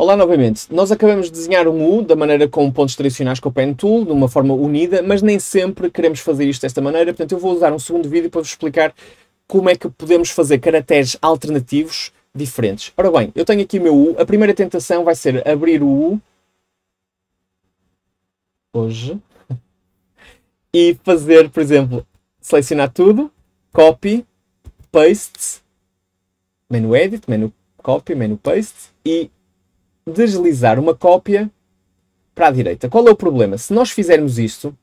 Olá novamente. Nós acabamos de desenhar um U da maneira com pontos tradicionais com o Pen Tool, de uma forma unida, mas nem sempre queremos fazer isto desta maneira, portanto eu vou usar um segundo vídeo para vos explicar como é que podemos fazer caracteres alternativos diferentes. Ora bem, eu tenho aqui o meu U, a primeira tentação vai ser abrir o U, hoje, e fazer, por exemplo, selecionar tudo, copy, paste, menu edit, menu copy, menu paste, e deslizar uma cópia para a direita. Qual é o problema? Se nós fizermos isto,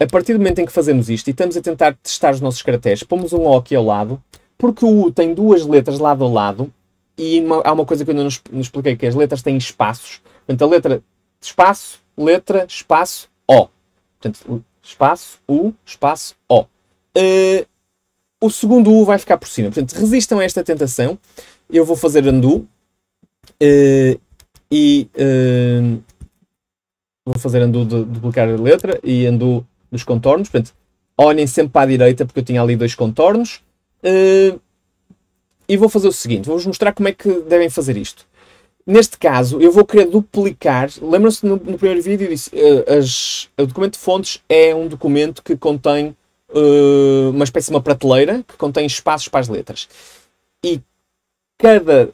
a partir do momento em que fazemos isto e estamos a tentar testar os nossos caracteres, pomos um O aqui ao lado, porque o U tem duas letras lado a lado, e uma, há uma coisa que eu ainda não, expliquei, que as letras têm espaços. Portanto, a letra espaço, letra, espaço, O. Portanto, espaço, U, espaço, O. Uh, o segundo U vai ficar por cima. Portanto, resistam a esta tentação. Eu vou fazer undo Uh, e uh, vou fazer ando de duplicar a letra e ando dos contornos. Portanto, olhem sempre para a direita porque eu tinha ali dois contornos. Uh, e vou fazer o seguinte, vou-vos mostrar como é que devem fazer isto. Neste caso, eu vou querer duplicar. Lembram-se no, no, primeiro vídeo eu disse uh, as, o documento de fontes é um documento que contém uh, uma espécie de uma prateleira que contém espaços para as letras. E cada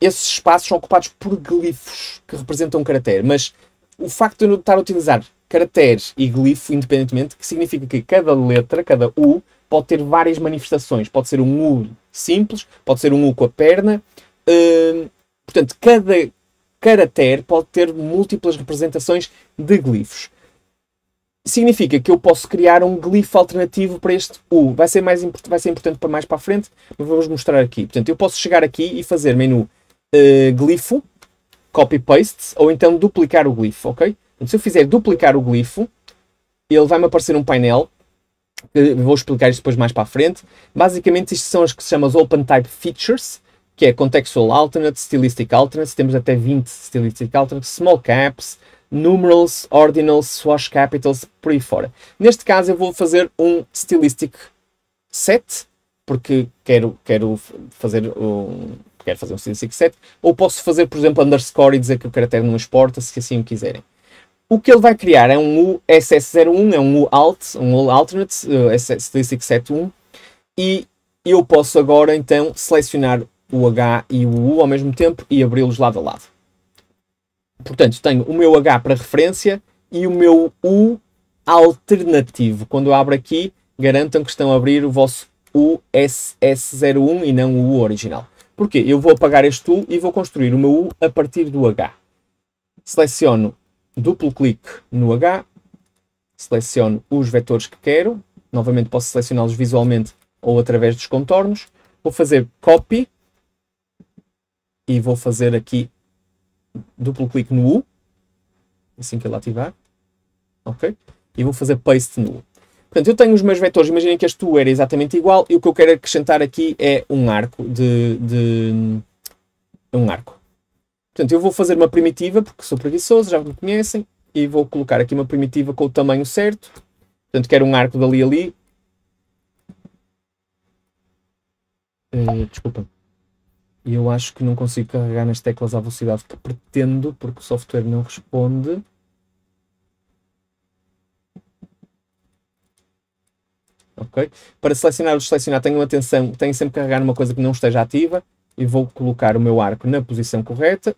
esses espaços são ocupados por glifos que representam um caractere, mas o facto de eu estar a utilizar caracteres e glifo independentemente, que significa que cada letra, cada U, pode ter várias manifestações. Pode ser um U simples, pode ser um U com a perna. Hum, portanto, cada caractere pode ter múltiplas representações de glifos. Significa que eu posso criar um glifo alternativo para este U. Vai ser, mais, vai ser importante para mais para a frente, mas vou-vos mostrar aqui. Portanto, eu posso chegar aqui e fazer menu eh, glifo, copy-paste, ou então duplicar o glifo, ok? Então, se eu fizer duplicar o glifo, ele vai-me aparecer um painel, que vou explicar isto depois mais para a frente. Basicamente, isto são as que se chamam as Open Type Features, que é Contextual Alternate, Stylistic Alternate, temos até 20 Stylistic Alternates, Small Caps, Numerals, Ordinals, Swash Capitals, por aí fora. Neste caso, eu vou fazer um Stylistic Set, porque quero, quero fazer um, quero fazer um 557, ou posso fazer, por exemplo, underscore e dizer que o caractere não exporta, se assim o quiserem. O que ele vai criar é um uss 01 é um U alt, um U alternate, uh, eh, ss e eu posso agora então selecionar o H e o U ao mesmo tempo e abri-los lado a lado. Portanto, tenho o meu H para referência e o meu U alternativo. Quando eu abro aqui, garantam que estão a abrir o vosso USS01 e não o original. Porquê? Eu vou apagar este tool e vou construir o meu U a partir do H. Seleciono duplo clique no H, seleciono os vetores que quero, novamente posso selecioná-los visualmente ou através dos contornos, vou fazer copy e vou fazer aqui duplo clique no U, assim que ele ativar, ok? E vou fazer paste no U. Portanto, eu tenho os meus vetores, imaginem que este U era exatamente igual, e o que eu quero acrescentar aqui é um arco de, de um arco. Portanto, eu vou fazer uma primitiva, porque sou preguiçoso, já me conhecem, e vou colocar aqui uma primitiva com o tamanho certo. Portanto, quero um arco dali ali. Uh, desculpa. Eu acho que não consigo carregar nas teclas à velocidade que pretendo, porque o software não responde. Para selecionar ou selecionar, tenham atenção, tenho sempre que carregar numa coisa que não esteja ativa e vou colocar o meu arco na posição correta,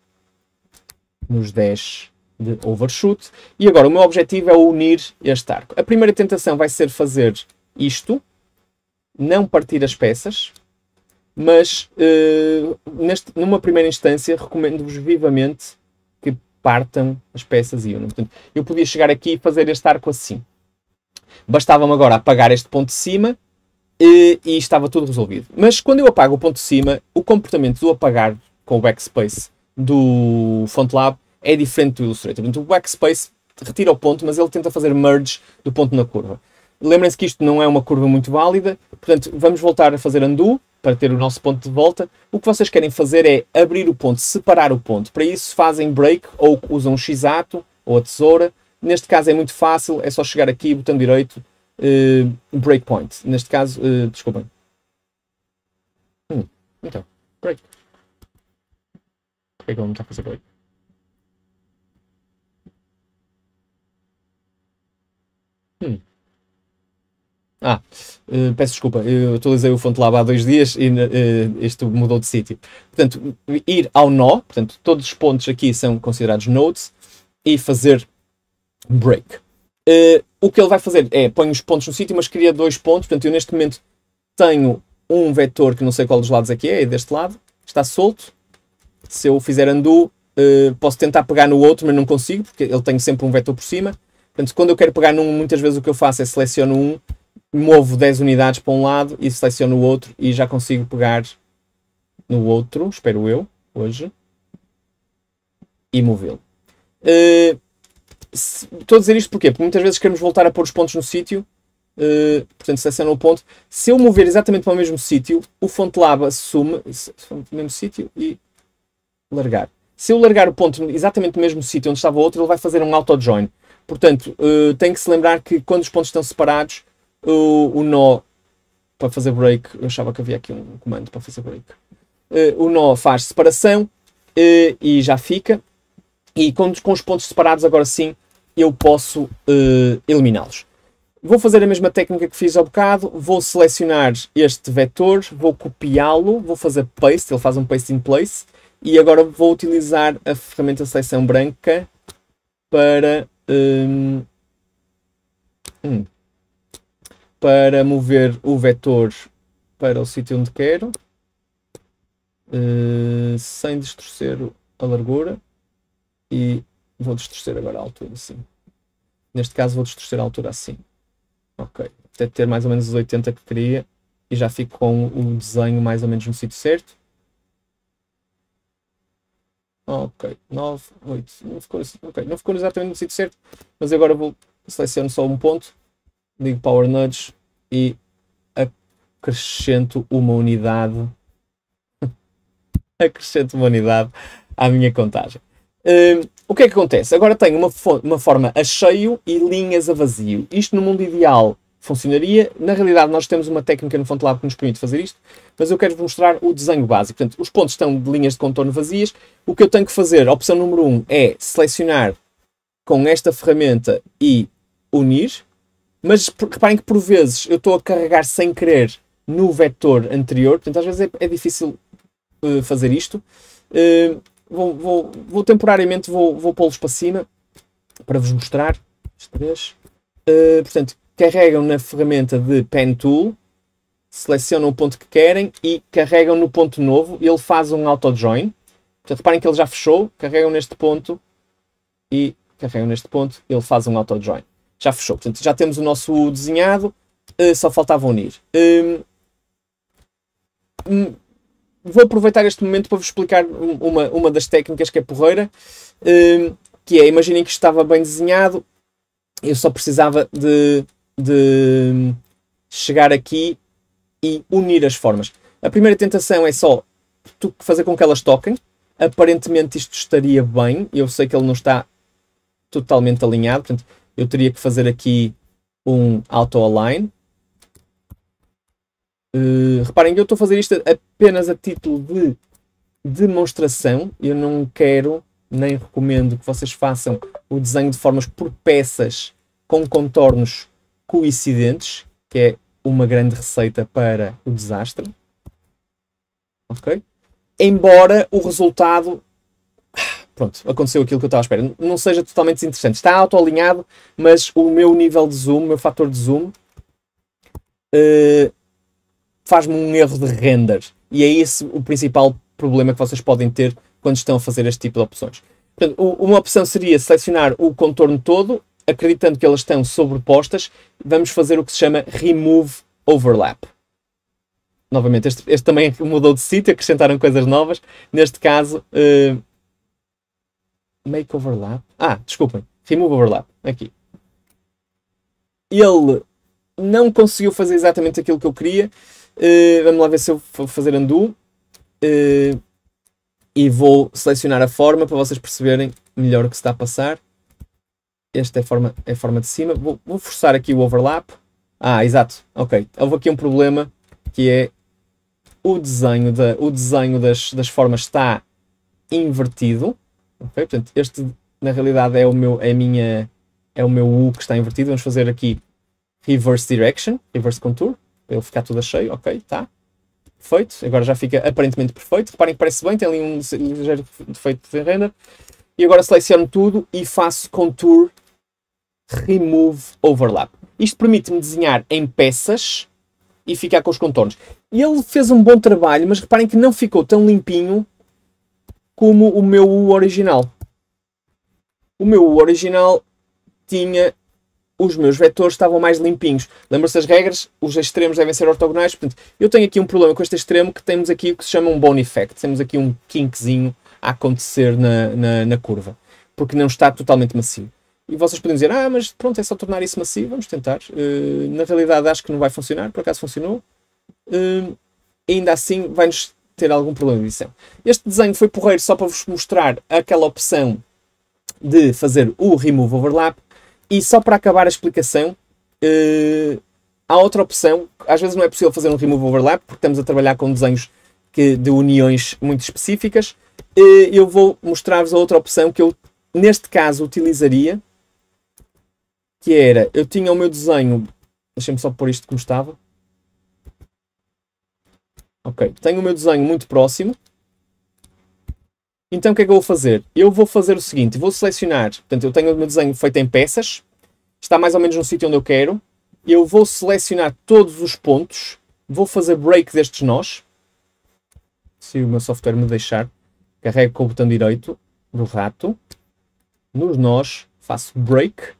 nos 10 de overshoot. E agora o meu objetivo é unir este arco. A primeira tentação vai ser fazer isto, não partir as peças, mas uh, neste, numa primeira instância recomendo-vos vivamente que partam as peças e unam. Portanto, eu podia chegar aqui e fazer este arco assim. Bastava-me agora apagar este ponto de cima e, eh, e, estava tudo resolvido. Mas quando eu apago o ponto de cima, o comportamento do apagar com o backspace do FontLab é diferente do Illustrator. Portanto, o backspace retira o ponto, mas ele tenta fazer merge do ponto na curva. Lembrem-se que isto não é uma curva muito válida, portanto, vamos voltar a fazer undo para ter o nosso ponto de volta. O que vocês querem fazer é abrir o ponto, separar o ponto. Para isso fazem break ou usam o x-ato ou a tesoura Neste caso é muito fácil, é só chegar aqui, botão direito, uh, breakpoint. Neste caso, uh, desculpem. Hum, então, break. Porquê é que ele não está a fazer break? Hum. Ah, uh, peço desculpa, eu atualizei o fonte lá há dois dias e uh, isto mudou de sítio. Portanto, ir ao nó, portanto, todos os pontos aqui são considerados nodes, e fazer break. Uh, o que ele vai fazer é põe os pontos no sítio, mas cria dois pontos. Portanto, eu neste momento tenho um vetor que não sei qual dos lados aqui é, é, é deste lado, está solto. Se eu fizer undo, uh, posso tentar pegar no outro, mas não consigo, porque ele tem sempre um vetor por cima. Portanto, quando eu quero pegar num, muitas vezes o que eu faço é seleciono um, movo 10 unidades para um lado e seleciono o outro e já consigo pegar no outro, espero eu, hoje, e movê-lo. Uh, estou a dizer isto porquê? Porque muitas vezes queremos voltar a pôr os pontos no sítio, uh, portanto seleciono o ponto. Se eu mover exatamente para o mesmo sítio, o Fontelab assume no mesmo sítio e largar. Se eu largar o ponto exatamente no mesmo sítio onde estava o outro, ele vai fazer um auto-join. Portanto, uh, tem que se lembrar que quando os pontos estão separados, o, o nó para fazer break, eu achava que havia aqui um comando para fazer break. Uh, o nó faz separação uh, e já fica. E com, com os pontos separados, agora sim, eu posso uh, eliminá-los. Vou fazer a mesma técnica que fiz ao bocado, vou selecionar este vetor, vou copiá-lo, vou fazer paste, ele faz um paste in place, e agora vou utilizar a ferramenta seleção branca para, eh, um, para mover o vetor para o sítio onde quero, uh, sem distorcer a largura e vou distorcer agora a altura assim. Neste caso vou distorcer a altura assim. Ok. Até ter mais ou menos os 80 que queria e já fico com o desenho mais ou menos no sítio certo. Ok, 9, 8, não ficou, assim. okay. não ficou exatamente no sítio certo, mas agora vou seleciono só um ponto, digo Power Nudge e acrescento uma unidade. acrescento uma unidade à minha contagem. Hum, o que é que acontece? Agora tenho uma, uma forma a cheio e linhas a vazio. Isto no mundo ideal funcionaria. Na realidade, nós temos uma técnica no Fontlab que nos permite fazer isto, mas eu quero-vos mostrar o desenho básico. Portanto, os pontos estão de linhas de contorno vazias. O que eu tenho que fazer, a opção número 1, um, é selecionar com esta ferramenta e unir. Mas reparem que por vezes eu estou a carregar sem querer no vetor anterior, portanto às vezes é, é difícil uh, fazer isto. Uh, vou, vou, vou temporariamente vou, vou pô-los para cima para vos mostrar. Os três. Uh, portanto, carregam na ferramenta de Pen Tool, selecionam o ponto que querem e carregam no ponto novo. Ele faz um auto-join. Portanto, reparem que ele já fechou, carregam neste ponto e carregam neste ponto, ele faz um auto-join. Já fechou. Portanto, já temos o nosso desenhado, uh, só faltava unir. Um, vou aproveitar este momento para vos explicar uma, uma das técnicas que é porreira, hum, que é, imaginem que estava bem desenhado, eu só precisava de, de hum, chegar aqui e unir as formas. A primeira tentação é só fazer com que elas toquem. Aparentemente isto estaria bem, eu sei que ele não está totalmente alinhado, portanto eu teria que fazer aqui um auto-align eh, reparem que eu estou a fazer isto apenas a título de demonstração. Eu não quero nem recomendo que vocês façam o desenho de formas por peças com contornos coincidentes, que é uma grande receita para o desastre. Ok? Embora o resultado. Pronto, aconteceu aquilo que eu estava à espera. Não seja totalmente desinteressante. Está autoalinhado, mas o meu nível de zoom, o meu fator de zoom, uh, faz-me um erro de render. E é esse o principal problema que vocês podem ter quando estão a fazer este tipo de opções. Portanto, uma opção seria selecionar o contorno todo, acreditando que elas estão sobrepostas, vamos fazer o que se chama Remove Overlap. Novamente, este, este também mudou de sítio, acrescentaram coisas novas. Neste caso, uh, Make Overlap. Ah, desculpem, Remove Overlap. Aqui. Ele não conseguiu fazer exatamente aquilo que eu queria Uh, vamos lá ver se eu vou fazer undo. Uh, e vou selecionar a forma para vocês perceberem melhor o que está a passar. Esta é a forma, é a forma de cima. Vou, vou forçar aqui o overlap. Ah, exato. Ok. Houve aqui um problema que é o desenho, da, o desenho das, das formas está invertido. Portanto, este na realidade é o meu, é minha, é o meu U que está invertido. Vamos fazer aqui reverse direction, reverse contour para ele ficar tudo cheio, ok, está. Perfeito, agora já fica aparentemente perfeito. Reparem que parece bem, tem ali um ligeiro defeito de render. E agora seleciono tudo e faço Contour Remove Overlap. Isto permite-me desenhar em peças e ficar com os contornos. E ele fez um bom trabalho, mas reparem que não ficou tão limpinho como o meu U original. O meu U original tinha os meus vetores estavam mais limpinhos. Lembra-se das regras? Os extremos devem ser ortogonais. Portanto, eu tenho aqui um problema com este extremo que temos aqui o que se chama um bone effect. Temos aqui um kinkzinho a acontecer na, na, na curva, porque não está totalmente macio. E vocês podem dizer, ah, mas pronto, é só tornar isso macio, vamos tentar. Uh, na realidade acho que não vai funcionar, por acaso funcionou. Uh, ainda assim vai-nos ter algum problema de edição. Este desenho foi porreiro só para vos mostrar aquela opção de fazer o remove overlap, e só para acabar a explicação, uh, há outra opção. Às vezes não é possível fazer um remove overlap, porque estamos a trabalhar com desenhos que, de uniões muito específicas. Uh, eu vou mostrar-vos a outra opção que eu, neste caso, utilizaria. Que era, eu tinha o meu desenho... Deixem-me só pôr isto como estava. Ok, tenho o meu desenho muito próximo. Então o que é que eu vou fazer? Eu vou fazer o seguinte, vou selecionar, portanto eu tenho o meu desenho feito em peças, está mais ou menos no sítio onde eu quero, eu vou selecionar todos os pontos, vou fazer break destes nós, se o meu software me deixar, carrego com o botão direito do rato, nos nós, faço break,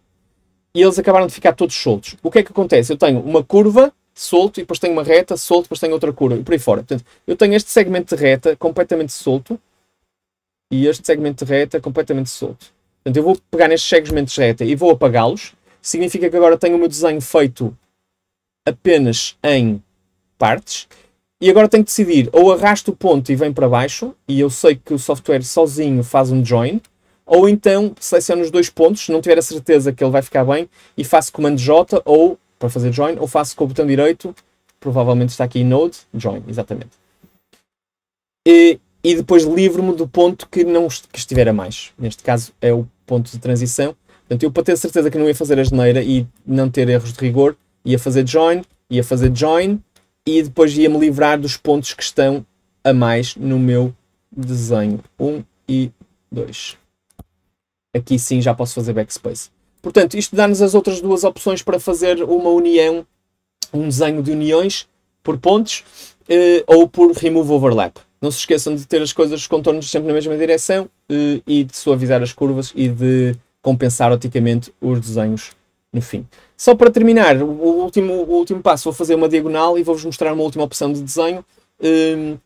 e eles acabaram de ficar todos soltos. O que é que acontece? Eu tenho uma curva, solto, e depois tenho uma reta, solto, depois tenho outra curva, e por aí fora. Portanto, eu tenho este segmento de reta completamente solto, e este segmento de reta é completamente solto. Portanto, eu vou pegar nestes segmentos de reta e vou apagá-los. Significa que agora tenho o meu desenho feito apenas em partes. E agora tenho que decidir, ou arrasto o ponto e vem para baixo, e eu sei que o software sozinho faz um join, ou então seleciono os dois pontos, se não tiver a certeza que ele vai ficar bem, e faço comando J, ou, para fazer join, ou faço com o botão direito, provavelmente está aqui Node, join, exatamente. E e depois livro-me do ponto que não que estiver a mais. Neste caso é o ponto de transição. Portanto, eu para ter certeza que não ia fazer a geneira e não ter erros de rigor, ia fazer join, ia fazer join e depois ia-me livrar dos pontos que estão a mais no meu desenho. 1 um e 2. Aqui sim já posso fazer backspace. Portanto, isto dá-nos as outras duas opções para fazer uma união, um desenho de uniões por pontos eh, ou por remove overlap. Não se esqueçam de ter as coisas, os contornos sempre na mesma direção eh, e de suavizar as curvas e de compensar oticamente os desenhos no fim. Só para terminar, o último, o último passo, vou fazer uma diagonal e vou-vos mostrar uma última opção de desenho um, ehm,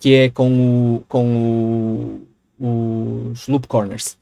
que é com, o, com o, os loop corners.